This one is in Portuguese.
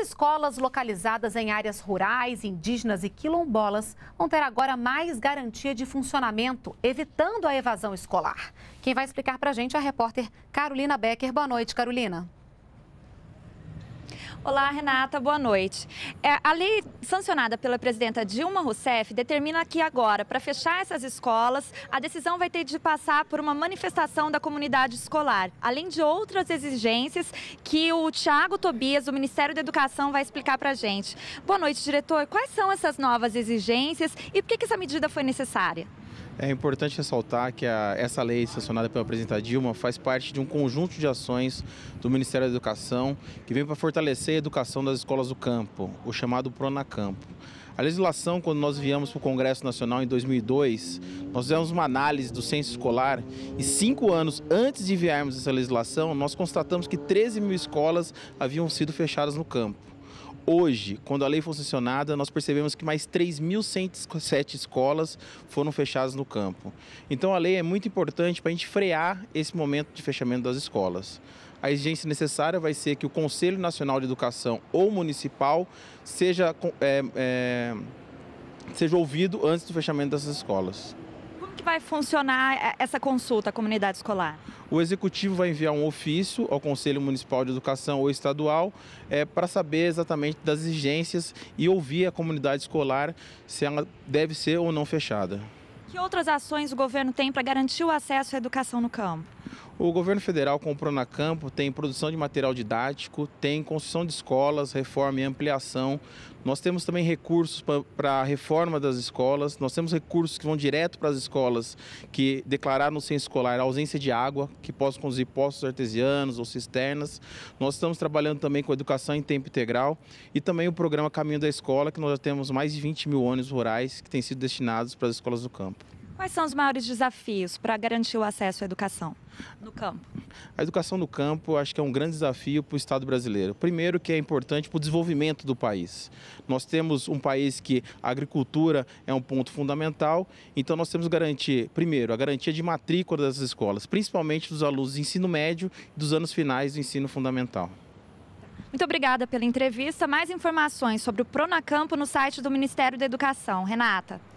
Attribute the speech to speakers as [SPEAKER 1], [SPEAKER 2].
[SPEAKER 1] As escolas localizadas em áreas rurais, indígenas e quilombolas vão ter agora mais garantia de funcionamento, evitando a evasão escolar. Quem vai explicar para a gente é a repórter Carolina Becker. Boa noite, Carolina. Olá, Renata, boa noite. É, a lei sancionada pela presidenta Dilma Rousseff determina que agora, para fechar essas escolas, a decisão vai ter de passar por uma manifestação da comunidade escolar, além de outras exigências que o Tiago Tobias, do Ministério da Educação, vai explicar para a gente. Boa noite, diretor. Quais são essas novas exigências e por que, que essa medida foi necessária?
[SPEAKER 2] É importante ressaltar que a, essa lei sancionada pela presidenta Dilma faz parte de um conjunto de ações do Ministério da Educação que vem para fortalecer a educação das escolas do campo, o chamado Pronacampo. A legislação, quando nós viemos para o Congresso Nacional em 2002, nós fizemos uma análise do censo escolar e cinco anos antes de enviarmos essa legislação, nós constatamos que 13 mil escolas haviam sido fechadas no campo. Hoje, quando a lei foi sancionada, nós percebemos que mais 3.107 escolas foram fechadas no campo. Então, a lei é muito importante para a gente frear esse momento de fechamento das escolas. A exigência necessária vai ser que o Conselho Nacional de Educação ou municipal seja, é, é, seja ouvido antes do fechamento dessas escolas
[SPEAKER 1] que vai funcionar é, essa consulta à comunidade escolar?
[SPEAKER 2] O executivo vai enviar um ofício ao Conselho Municipal de Educação ou estadual é, para saber exatamente das exigências e ouvir a comunidade escolar se ela deve ser ou não fechada.
[SPEAKER 1] Que outras ações o governo tem para garantir o acesso à educação no campo?
[SPEAKER 2] O governo federal comprou na campo, tem produção de material didático, tem construção de escolas, reforma e ampliação. Nós temos também recursos para a reforma das escolas, nós temos recursos que vão direto para as escolas que declararam no centro escolar a ausência de água, que possam conduzir postos artesianos ou cisternas. Nós estamos trabalhando também com educação em tempo integral e também o programa Caminho da Escola, que nós já temos mais de 20 mil ônibus rurais que têm sido destinados para as escolas do campo.
[SPEAKER 1] Quais são os maiores desafios para garantir o acesso à educação no campo?
[SPEAKER 2] A educação no campo acho que é um grande desafio para o Estado brasileiro. Primeiro que é importante para o desenvolvimento do país. Nós temos um país que a agricultura é um ponto fundamental, então nós temos que garantir, primeiro, a garantia de matrícula das escolas, principalmente dos alunos do ensino médio e dos anos finais do ensino fundamental.
[SPEAKER 1] Muito obrigada pela entrevista. Mais informações sobre o Pronacampo no site do Ministério da Educação. Renata.